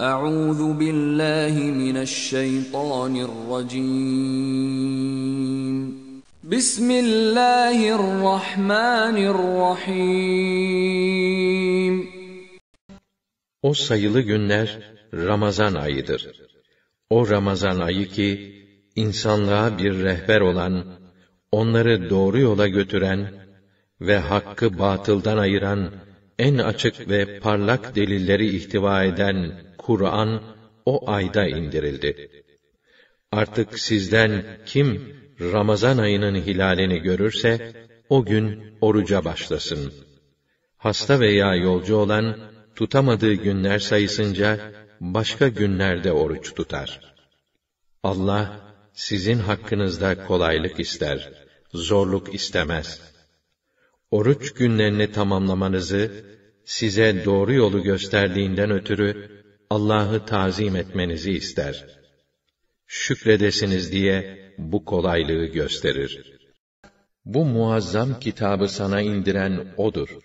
Euzu billahi mineşşeytanirracim. Bismillahirrahmanirrahim. O sayılı günler Ramazan ayıdır. O Ramazan ayı ki insanlığa bir rehber olan, onları doğru yola götüren ve hakkı batıldan ayıran en açık ve parlak delilleri ihtiva eden Kur'an o ayda indirildi. Artık sizden kim Ramazan ayının hilalini görürse o gün oruca başlasın. Hasta veya yolcu olan tutamadığı günler sayısınca başka günlerde oruç tutar. Allah sizin hakkınızda kolaylık ister, zorluk istemez. Oruç günlerini tamamlamanızı size doğru yolu gösterdiğinden ötürü Allah'ı tazim etmenizi ister. Şükredesiniz diye bu kolaylığı gösterir. Bu muazzam kitabı sana indiren odur.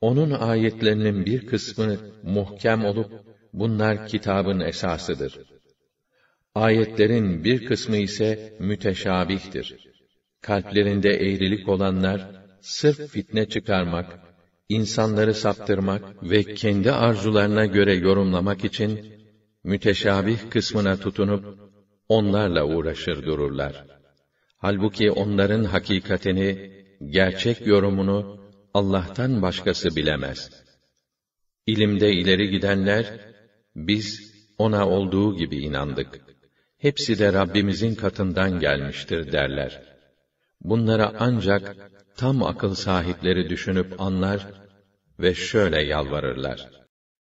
Onun ayetlerinin bir kısmı muhkem olup bunlar kitabın esasıdır. Ayetlerin bir kısmı ise müteşabihtir. Kalplerinde eğrilik olanlar sırf fitne çıkarmak insanları saptırmak ve kendi arzularına göre yorumlamak için müteşabih kısmına tutunup onlarla uğraşır dururlar. Halbuki onların hakikatini, gerçek yorumunu Allah'tan başkası bilemez. İlimde ileri gidenler biz ona olduğu gibi inandık. Hepsi de Rabbimizin katından gelmiştir derler. Bunlara ancak tam akıl sahipleri düşünüp anlar ve şöyle yalvarırlar.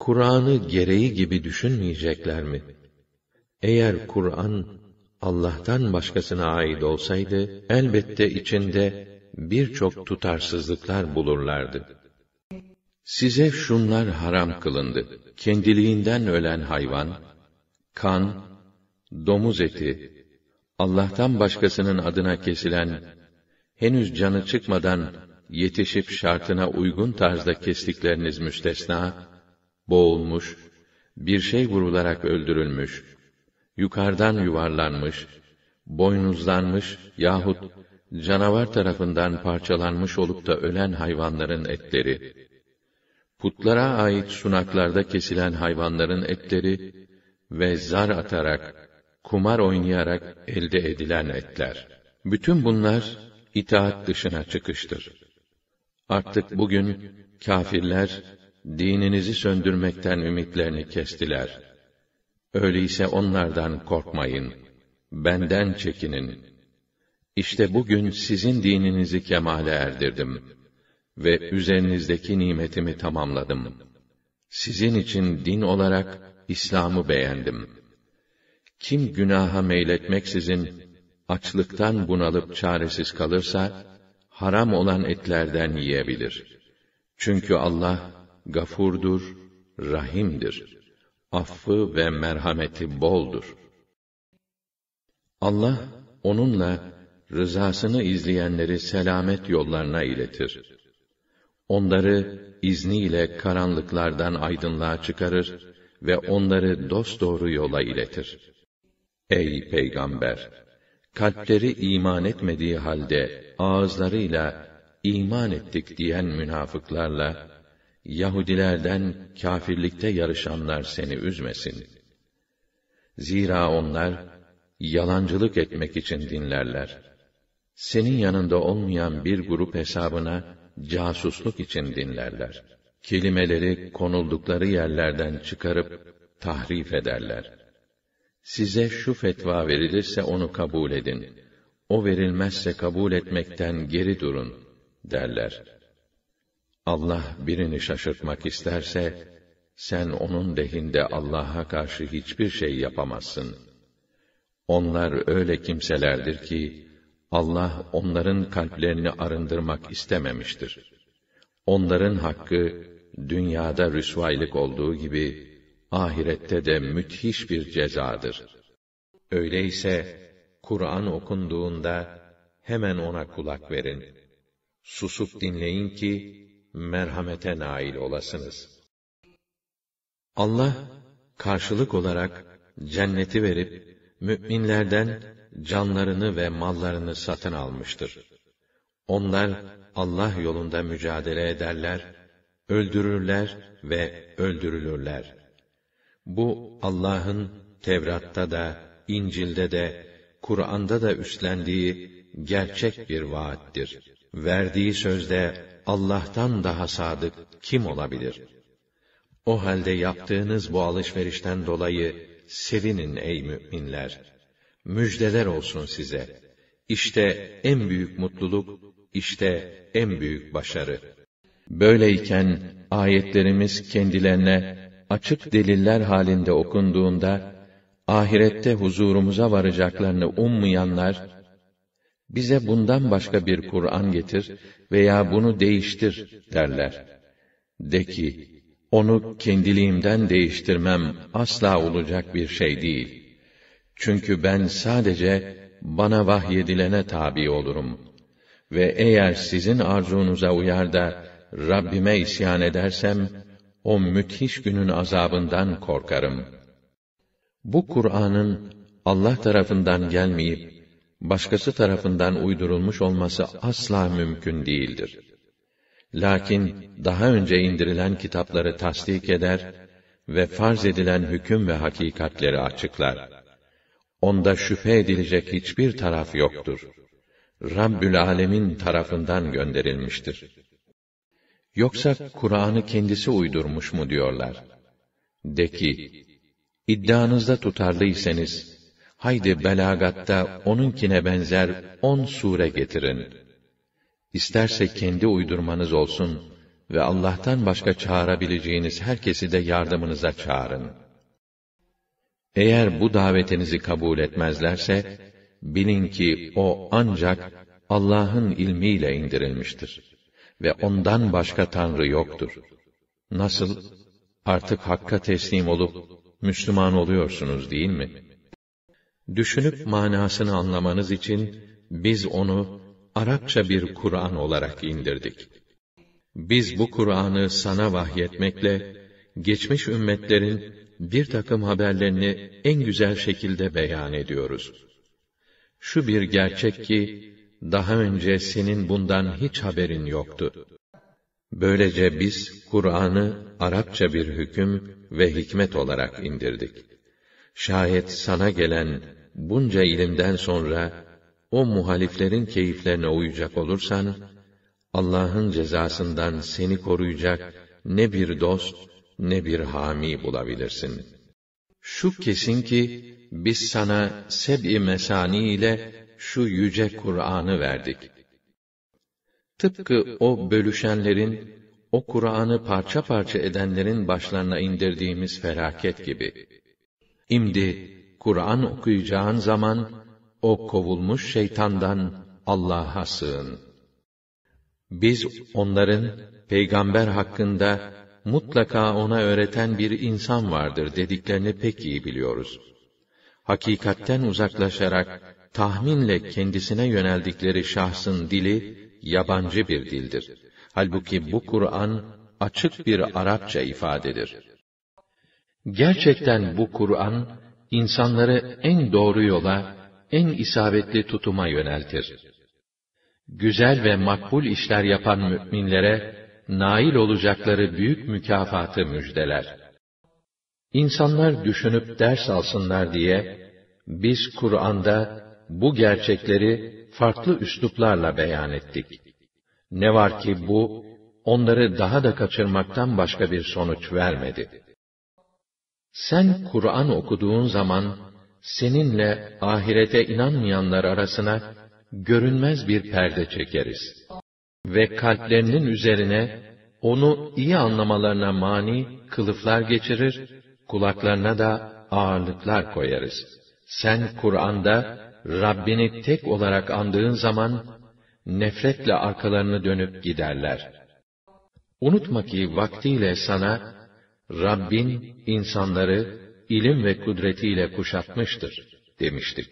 Kur'an'ı gereği gibi düşünmeyecekler mi? Eğer Kur'an Allah'tan başkasına ait olsaydı elbette içinde birçok tutarsızlıklar bulurlardı. Size şunlar haram kılındı. Kendiliğinden ölen hayvan, kan, domuz eti, Allah'tan başkasının adına kesilen, henüz canı çıkmadan yetişip şartına uygun tarzda kestikleriniz müstesna, boğulmuş, bir şey vurularak öldürülmüş, yukarıdan yuvarlanmış, boynuzlanmış yahut canavar tarafından parçalanmış olup da ölen hayvanların etleri, putlara ait sunaklarda kesilen hayvanların etleri ve zar atarak, kumar oynayarak elde edilen etler. Bütün bunlar itaat dışına çıkıştır. Artık bugün kafirler dininizi söndürmekten ümitlerini kestiler. Öyleyse onlardan korkmayın. Benden çekinin. İşte bugün sizin dininizi kemale erdirdim ve üzerinizdeki nimetimi tamamladım. Sizin için din olarak İslam'ı beğendim. Kim günaha meyletmeksizin açlıktan bunalıp çaresiz kalırsa haram olan etlerden yiyebilir. Çünkü Allah gafurdur, rahimdir. Affı ve merhameti boldur. Allah onunla rızasını izleyenleri selamet yollarına iletir. Onları izniyle karanlıklardan aydınlığa çıkarır ve onları dosdoğru yola iletir. Ey peygamber, kalpleri iman etmediği halde ağızlarıyla iman ettik diyen münafıklarla Yahudilerden kâfirlikte yarışanlar seni üzmesin. Zira onlar yalancılık etmek için dinlerler. Senin yanında olmayan bir grup hesabına casusluk için dinlerler. Kelimeleri konuldukları yerlerden çıkarıp tahrif ederler.'' size şu fetva verilirse onu kabul edin. O verilmezse kabul etmekten geri durun derler. Allah birini şaşırtmak isterse sen onun lehinde Allah'a karşı hiçbir şey yapamazsın. Onlar öyle kimselerdir ki Allah onların kalplerini arındırmak istememiştir. Onların hakkı dünyada rüsvaylık olduğu gibi ahirette de müthiş bir cezadır. Öyleyse Kur'an okunduğunda hemen ona kulak verin. Susup dinleyin ki merhamete nail olasınız. Allah karşılık olarak cenneti verip müminlerden canlarını ve mallarını satın almıştır. Onlar Allah yolunda mücadele ederler, öldürürler ve öldürülürler. Bu Allah'ın Tevrat'ta da, İncil'de de, Kur'an'da da üstlendiği gerçek bir vaattir. Verdiği sözde Allah'tan daha sadık kim olabilir? O halde yaptığınız bu alışverişten dolayı sevinin ey müminler. Müjdeler olsun size. İşte en büyük mutluluk, işte en büyük başarı. Böyleyken ayetlerimiz kendilerine açık deliller halinde okunduğunda ahirette huzurumuza varacaklarını ummayanlar bize bundan başka bir Kur'an getir veya bunu değiştir derler. De ki, onu kendiliğimden değiştirmem asla olacak bir şey değil. Çünkü ben sadece bana vahyedilene tabi olurum. Ve eğer sizin arzunuza uyar da Rabbime isyan edersem, o müthiş günün azabından korkarım. Bu Kur'an'ın Allah tarafından gelmeyip başkası tarafından uydurulmuş olması asla mümkün değildir. Lakin daha önce indirilen kitapları tasdik eder ve farz edilen hüküm ve hakikatleri açıklar. Onda şüphe edilecek hiçbir taraf yoktur. Rabbül Alemin tarafından gönderilmiştir. Yoksa Kur'an'ı kendisi uydurmuş mu diyorlar. De ki, iddianızda tutarlıysanız, haydi belagatta onunkine benzer on sure getirin. İsterse kendi uydurmanız olsun ve Allah'tan başka çağırabileceğiniz herkesi de yardımınıza çağırın. Eğer bu davetinizi kabul etmezlerse, bilin ki o ancak Allah'ın ilmiyle indirilmiştir ve ondan başka tanrı yoktur. Nasıl artık hakka teslim olup Müslüman oluyorsunuz değil mi? Düşünüp manasını anlamanız için biz onu Arapça bir Kur'an olarak indirdik. Biz bu Kur'an'ı sana vahyetmekle geçmiş ümmetlerin bir takım haberlerini en güzel şekilde beyan ediyoruz. Şu bir gerçek ki daha önce senin bundan hiç haberin yoktu. Böylece biz Kur'an'ı Arapça bir hüküm ve hikmet olarak indirdik. Şayet sana gelen bunca ilimden sonra o muhaliflerin keyiflerine uyacak olursan Allah'ın cezasından seni koruyacak ne bir dost ne bir hami bulabilirsin. Şu kesin ki biz sana seb-i mesani ile şu yüce Kur'an'ı verdik. Tıpkı o bölüşenlerin, o Kur'an'ı parça parça edenlerin başlarına indirdiğimiz felaket gibi. İmdi Kur'an okuyacağın zaman o kovulmuş şeytandan Allah'a sığın. Biz onların peygamber hakkında mutlaka ona öğreten bir insan vardır dediklerini pek iyi biliyoruz hakikatten uzaklaşarak tahminle kendisine yöneldikleri şahsın dili yabancı bir dildir. Halbuki bu Kur'an açık bir Arapça ifadedir. Gerçekten bu Kur'an insanları en doğru yola, en isabetli tutuma yöneltir. Güzel ve makbul işler yapan müminlere nail olacakları büyük mükafatı müjdeler. İnsanlar düşünüp ders alsınlar diye biz Kur'an'da bu gerçekleri farklı üsluplarla beyan ettik. Ne var ki bu onları daha da kaçırmaktan başka bir sonuç vermedi. Sen Kur'an okuduğun zaman seninle ahirete inanmayanlar arasına görünmez bir perde çekeriz ve kalplerinin üzerine onu iyi anlamalarına mani kılıflar geçirir kulaklarına da ağırlıklar koyarız. Sen Kur'an'da Rabbini tek olarak andığın zaman nefretle arkalarını dönüp giderler. Unutma ki vaktiyle sana Rabbin insanları ilim ve kudretiyle kuşatmıştır demiştik.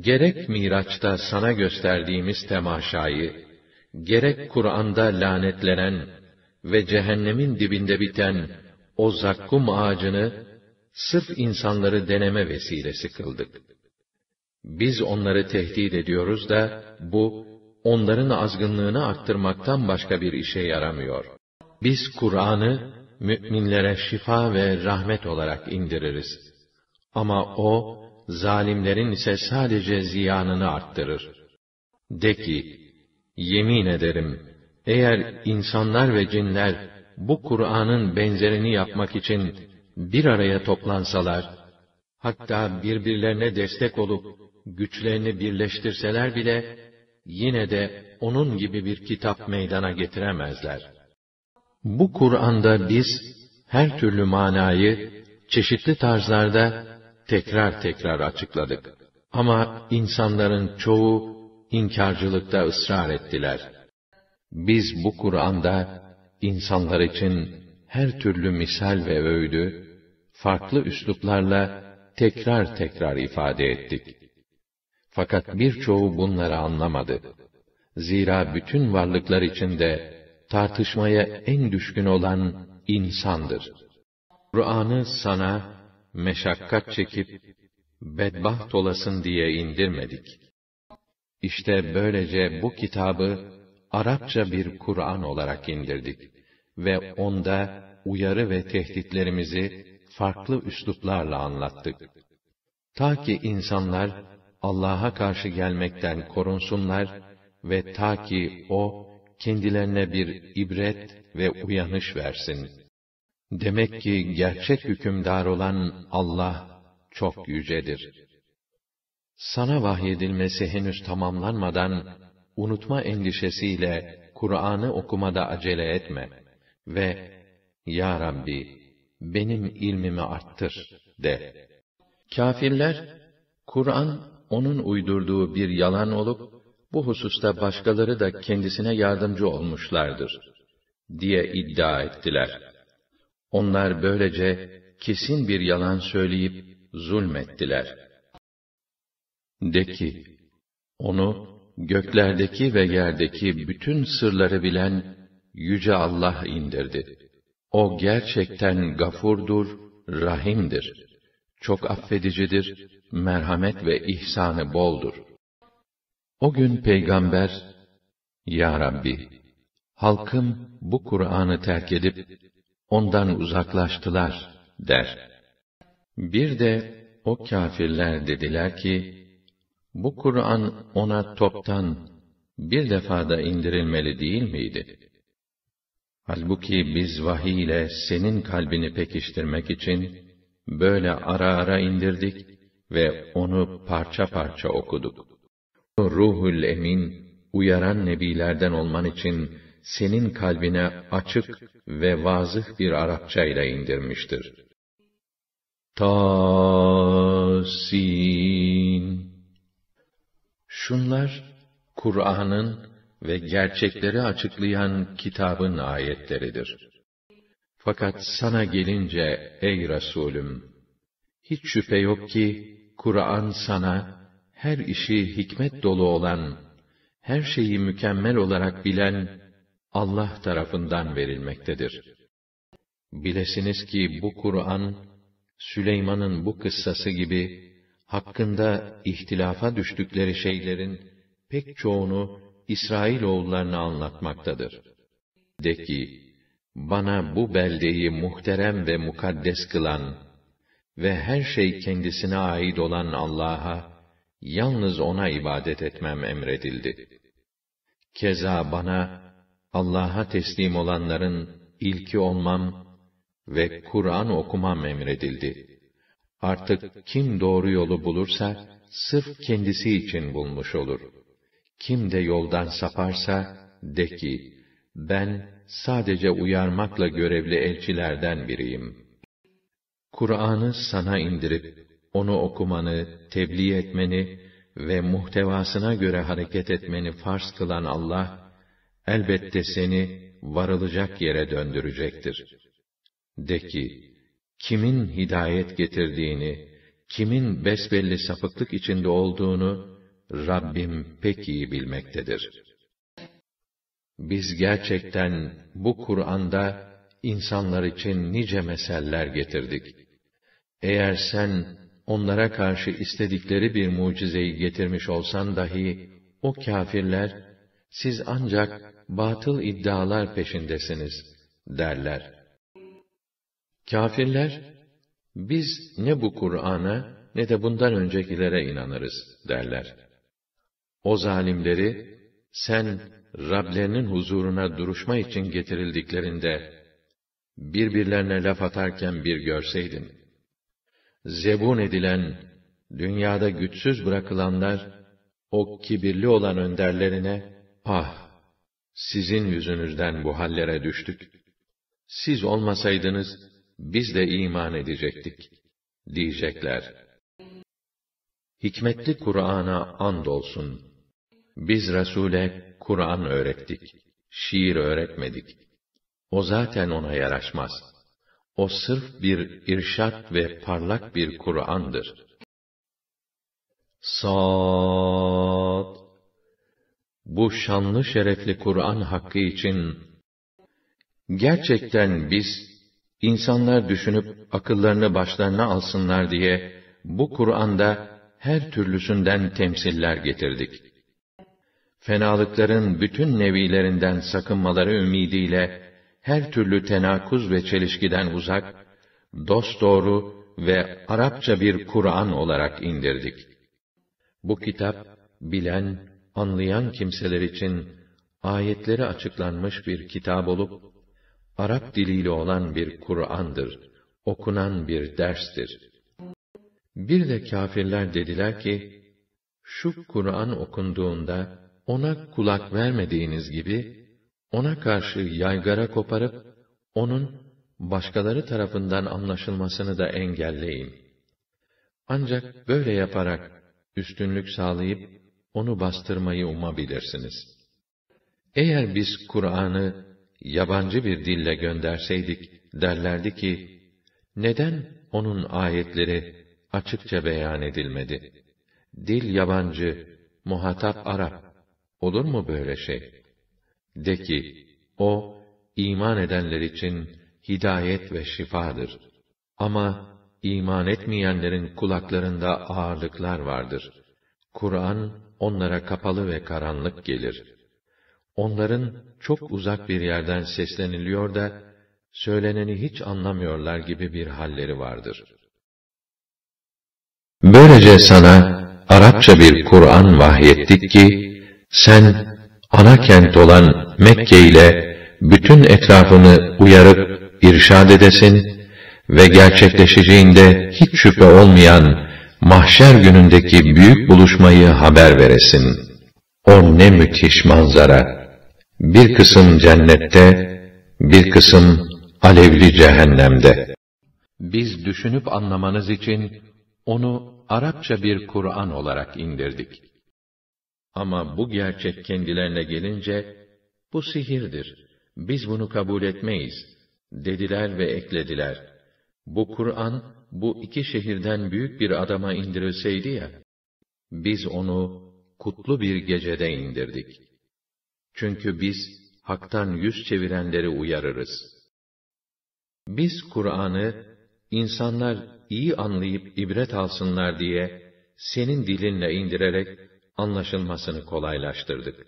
Gerek Miraç'ta sana gösterdiğimiz temaşayı, gerek Kur'an'da lanetlenen ve cehennemin dibinde biten o zakkum ağacını sırf insanları deneme vesilesi kıldık. Biz onları tehdit ediyoruz da bu onların azgınlığını arttırmaktan başka bir işe yaramıyor. Biz Kur'an'ı müminlere şifa ve rahmet olarak indiririz. Ama o zalimlerin ise sadece ziyanını arttırır. De ki, yemin ederim, eğer insanlar ve cinler bu Kur'an'ın benzerini yapmak için bir araya toplansalar, hatta birbirlerine destek olup güçlerini birleştirseler bile yine de onun gibi bir kitap meydana getiremezler. Bu Kur'an'da biz her türlü manayı çeşitli tarzlarda tekrar tekrar açıkladık. Ama insanların çoğu inkarcılıkta ısrar ettiler. Biz bu Kur'an'da insanlar için her türlü misal ve öğüdü, farklı üsluplarla tekrar tekrar ifade ettik. Fakat birçoğu bunları anlamadı. Zira bütün varlıklar içinde tartışmaya en düşkün olan insandır. Kur'an'ı sana meşakkat çekip bedbaht olasın diye indirmedik. İşte böylece bu kitabı Arapça bir Kur'an olarak indirdik ve onda uyarı ve tehditlerimizi farklı üsluplarla anlattık. Ta ki insanlar Allah'a karşı gelmekten korunsunlar ve ta ki o kendilerine bir ibret ve uyanış versin. Demek ki gerçek hükümdar olan Allah çok yücedir. Sana vahyedilmesi henüz tamamlanmadan unutma endişesiyle Kur'an'ı okumada acele etme ve Ya Rabbi benim ilmimi arttır de. Kafirler Kur'an onun uydurduğu bir yalan olup bu hususta başkaları da kendisine yardımcı olmuşlardır diye iddia ettiler. Onlar böylece kesin bir yalan söyleyip zulmettiler. De ki, onu göklerdeki ve yerdeki bütün sırları bilen yüce Allah indirdi. O gerçekten gafurdur, rahimdir. Çok affedicidir, merhamet ve ihsanı boldur. O gün peygamber, Ya Rabbi, halkım bu Kur'an'ı terk edip, ondan uzaklaştılar, der. Bir de o kâfirler dediler ki, bu Kur'an ona toptan bir defada indirilmeli değil miydi? Halbuki biz vahiy ile senin kalbini pekiştirmek için böyle ara ara indirdik ve onu parça parça okuduk. Ruhul Emin uyaran nebilerden olman için senin kalbine açık ve vazıh bir Arapça ile indirmiştir. Tasin Şunlar Kur'an'ın ve gerçekleri açıklayan kitabın ayetleridir. Fakat sana gelince ey Resulüm, hiç şüphe yok ki Kur'an sana her işi hikmet dolu olan, her şeyi mükemmel olarak bilen Allah tarafından verilmektedir. Bilesiniz ki bu Kur'an Süleyman'ın bu kıssası gibi hakkında ihtilafa düştükleri şeylerin pek çoğunu İsrail oğullarına anlatmaktadır. De ki, bana bu beldeyi muhterem ve mukaddes kılan ve her şey kendisine ait olan Allah'a, yalnız O'na ibadet etmem emredildi. Keza bana, Allah'a teslim olanların ilki olmam ve Kur'an okumam emredildi.'' Artık kim doğru yolu bulursa, sırf kendisi için bulmuş olur. Kim de yoldan saparsa, de ki, ben sadece uyarmakla görevli elçilerden biriyim. Kur'an'ı sana indirip, onu okumanı, tebliğ etmeni ve muhtevasına göre hareket etmeni farz kılan Allah, elbette seni varılacak yere döndürecektir. De ki, kimin hidayet getirdiğini, kimin besbelli sapıklık içinde olduğunu Rabbim pek iyi bilmektedir. Biz gerçekten bu Kur'an'da insanlar için nice meseller getirdik. Eğer sen onlara karşı istedikleri bir mucizeyi getirmiş olsan dahi o kâfirler siz ancak batıl iddialar peşindesiniz derler. Kafirler, biz ne bu Kur'an'a ne de bundan öncekilere inanırız derler. O zalimleri, sen Rablerinin huzuruna duruşma için getirildiklerinde, birbirlerine laf atarken bir görseydin. Zebun edilen, dünyada güçsüz bırakılanlar, o kibirli olan önderlerine, ah, sizin yüzünüzden bu hallere düştük. Siz olmasaydınız, biz de iman edecektik. Diyecekler. Hikmetli Kur'an'a andolsun. Biz Resul'e Kur'an öğrettik. Şiir öğretmedik. O zaten ona yaraşmaz. O sırf bir irşat ve parlak bir Kur'an'dır. Sad. Bu şanlı şerefli Kur'an hakkı için gerçekten biz İnsanlar düşünüp akıllarını başlarına alsınlar diye bu Kur'an'da her türlüsünden temsiller getirdik. Fenalıkların bütün nevilerinden sakınmaları ümidiyle her türlü tenakuz ve çelişkiden uzak, dost doğru ve Arapça bir Kur'an olarak indirdik. Bu kitap bilen, anlayan kimseler için ayetleri açıklanmış bir kitap olup Arap diliyle olan bir Kur'an'dır, okunan bir derstir. Bir de kafirler dediler ki, şu Kur'an okunduğunda ona kulak vermediğiniz gibi, ona karşı yaygara koparıp, onun başkaları tarafından anlaşılmasını da engelleyin. Ancak böyle yaparak üstünlük sağlayıp onu bastırmayı umabilirsiniz. Eğer biz Kur'an'ı yabancı bir dille gönderseydik, derlerdi ki, neden onun ayetleri açıkça beyan edilmedi? Dil yabancı, muhatap Arap. Olur mu böyle şey? De ki, o, iman edenler için hidayet ve şifadır. Ama iman etmeyenlerin kulaklarında ağırlıklar vardır. Kur'an onlara kapalı ve karanlık gelir.'' onların çok uzak bir yerden sesleniliyor da, söyleneni hiç anlamıyorlar gibi bir halleri vardır. Böylece sana Arapça bir Kur'an vahyettik ki, sen ana kent olan Mekke ile bütün etrafını uyarıp irşad edesin ve gerçekleşeceğinde hiç şüphe olmayan mahşer günündeki büyük buluşmayı haber veresin. O ne müthiş manzara! bir kısım cennette, bir kısım alevli cehennemde. Biz düşünüp anlamanız için onu Arapça bir Kur'an olarak indirdik. Ama bu gerçek kendilerine gelince, bu sihirdir, biz bunu kabul etmeyiz, dediler ve eklediler. Bu Kur'an, bu iki şehirden büyük bir adama indirilseydi ya, biz onu kutlu bir gecede indirdik.'' Çünkü biz haktan yüz çevirenleri uyarırız. Biz Kur'an'ı insanlar iyi anlayıp ibret alsınlar diye senin dilinle indirerek anlaşılmasını kolaylaştırdık.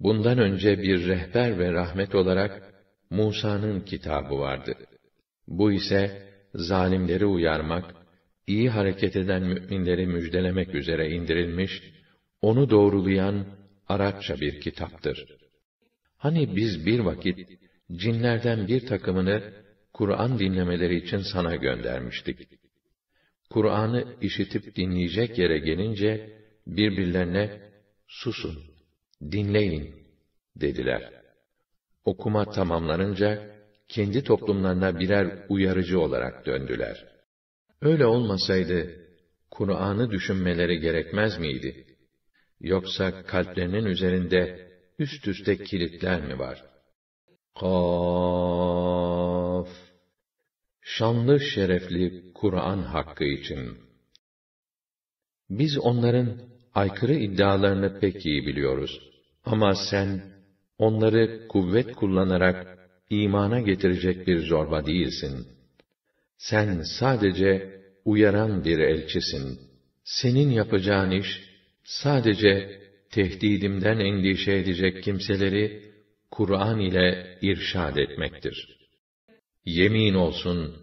Bundan önce bir rehber ve rahmet olarak Musa'nın kitabı vardı. Bu ise zalimleri uyarmak, iyi hareket eden müminleri müjdelemek üzere indirilmiş, onu doğrulayan Arapça bir kitaptır. Hani biz bir vakit cinlerden bir takımını Kur'an dinlemeleri için sana göndermiştik. Kur'an'ı işitip dinleyecek yere gelince birbirlerine susun, dinleyin dediler. Okuma tamamlanınca kendi toplumlarına birer uyarıcı olarak döndüler. Öyle olmasaydı Kur'an'ı düşünmeleri gerekmez miydi? Yoksa kalplerinin üzerinde üst üste kilitler mi var? Kaf Şanlı şerefli Kur'an hakkı için. Biz onların aykırı iddialarını pek iyi biliyoruz. Ama sen onları kuvvet kullanarak imana getirecek bir zorba değilsin. Sen sadece uyaran bir elçisin. Senin yapacağın iş Sadece tehdidimden endişe edecek kimseleri Kur'an ile irşad etmektir. Yemin olsun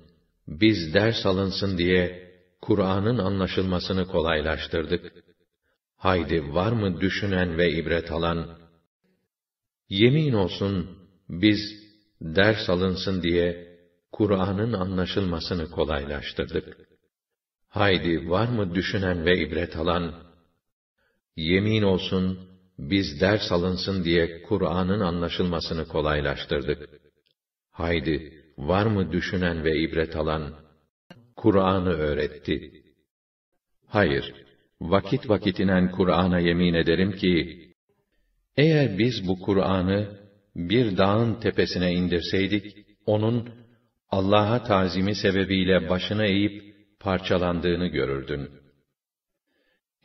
biz ders alınsın diye Kur'an'ın anlaşılmasını kolaylaştırdık. Haydi var mı düşünen ve ibret alan? Yemin olsun biz ders alınsın diye Kur'an'ın anlaşılmasını kolaylaştırdık. Haydi var mı düşünen ve ibret alan? Yemin olsun, biz ders alınsın diye Kur'an'ın anlaşılmasını kolaylaştırdık. Haydi, var mı düşünen ve ibret alan? Kur'an'ı öğretti. Hayır, vakit vakit inen Kur'an'a yemin ederim ki, eğer biz bu Kur'an'ı bir dağın tepesine indirseydik, onun Allah'a tazimi sebebiyle başına eğip parçalandığını görürdün.''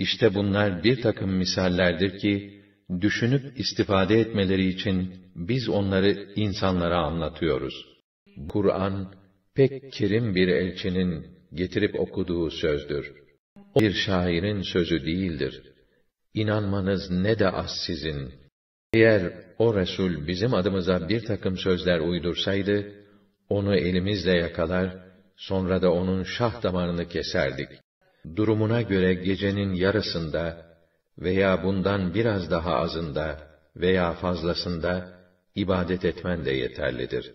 İşte bunlar bir takım misallerdir ki, düşünüp istifade etmeleri için biz onları insanlara anlatıyoruz. Kur'an, pek kerim bir elçinin getirip okuduğu sözdür. O bir şairin sözü değildir. İnanmanız ne de az sizin. Eğer o Resul bizim adımıza bir takım sözler uydursaydı, onu elimizle yakalar, sonra da onun şah damarını keserdik durumuna göre gecenin yarısında veya bundan biraz daha azında veya fazlasında ibadet etmen de yeterlidir.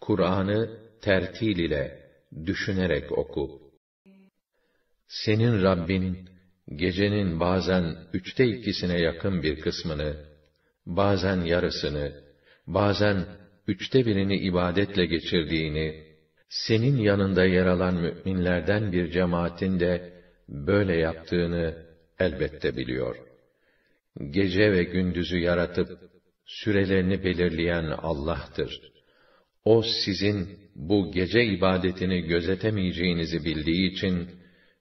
Kur'an'ı tertil ile, düşünerek oku. Senin Rabbin, gecenin bazen üçte ikisine yakın bir kısmını, bazen yarısını, bazen üçte birini ibadetle geçirdiğini, senin yanında yer alan müminlerden bir cemaatin de böyle yaptığını elbette biliyor. Gece ve gündüzü yaratıp sürelerini belirleyen Allah'tır. O sizin bu gece ibadetini gözetemeyeceğinizi bildiği için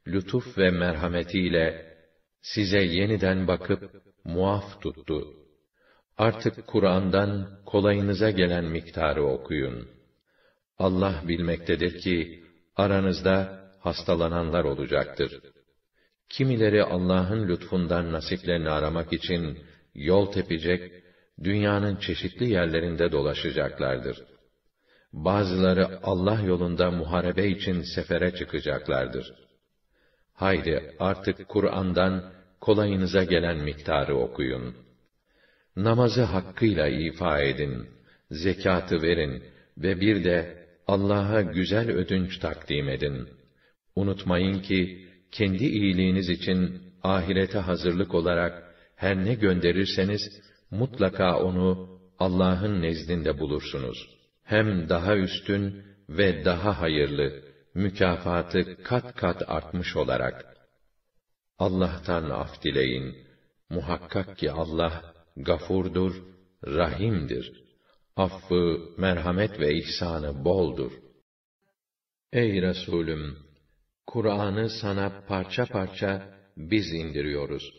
lütuf ve merhametiyle size yeniden bakıp muaf tuttu. Artık Kur'an'dan kolayınıza gelen miktarı okuyun.'' Allah bilmektedir ki, aranızda hastalananlar olacaktır. Kimileri Allah'ın lütfundan nasiplerini aramak için yol tepecek, dünyanın çeşitli yerlerinde dolaşacaklardır. Bazıları Allah yolunda muharebe için sefere çıkacaklardır. Haydi artık Kur'an'dan kolayınıza gelen miktarı okuyun. Namazı hakkıyla ifa edin, zekatı verin ve bir de Allah'a güzel ödünç takdim edin. Unutmayın ki, kendi iyiliğiniz için ahirete hazırlık olarak her ne gönderirseniz, mutlaka onu Allah'ın nezdinde bulursunuz. Hem daha üstün ve daha hayırlı, mükafatı kat kat artmış olarak. Allah'tan af dileyin. Muhakkak ki Allah gafurdur, rahimdir.'' affı, merhamet ve ihsanı boldur. Ey Resulüm! Kur'an'ı sana parça parça biz indiriyoruz.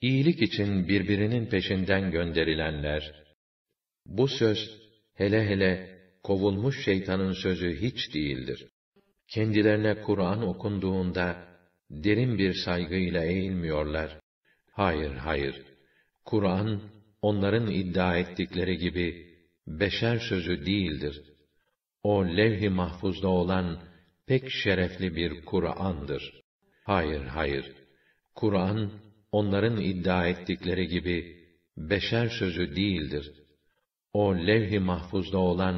İyilik için birbirinin peşinden gönderilenler, bu söz hele hele kovulmuş şeytanın sözü hiç değildir. Kendilerine Kur'an okunduğunda derin bir saygıyla eğilmiyorlar. Hayır, hayır. Kur'an onların iddia ettikleri gibi beşer sözü değildir. O levh-i mahfuzda olan pek şerefli bir Kur'an'dır. Hayır, hayır. Kur'an onların iddia ettikleri gibi beşer sözü değildir. O levh-i mahfuzda olan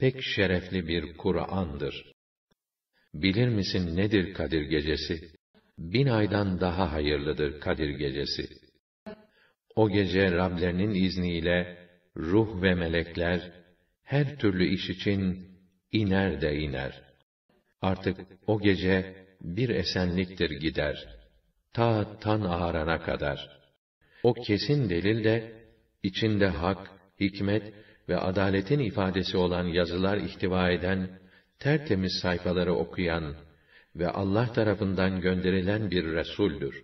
pek şerefli bir Kur'an'dır. Bilir misin nedir Kadir Gecesi? Bin aydan daha hayırlıdır Kadir Gecesi. O gece Rablerinin izniyle ruh ve melekler her türlü iş için iner de iner. Artık o gece bir esenliktir gider. Ta tan ağarana kadar. O kesin delil de içinde hak, hikmet ve adaletin ifadesi olan yazılar ihtiva eden tertemiz sayfaları okuyan ve Allah tarafından gönderilen bir resuldür.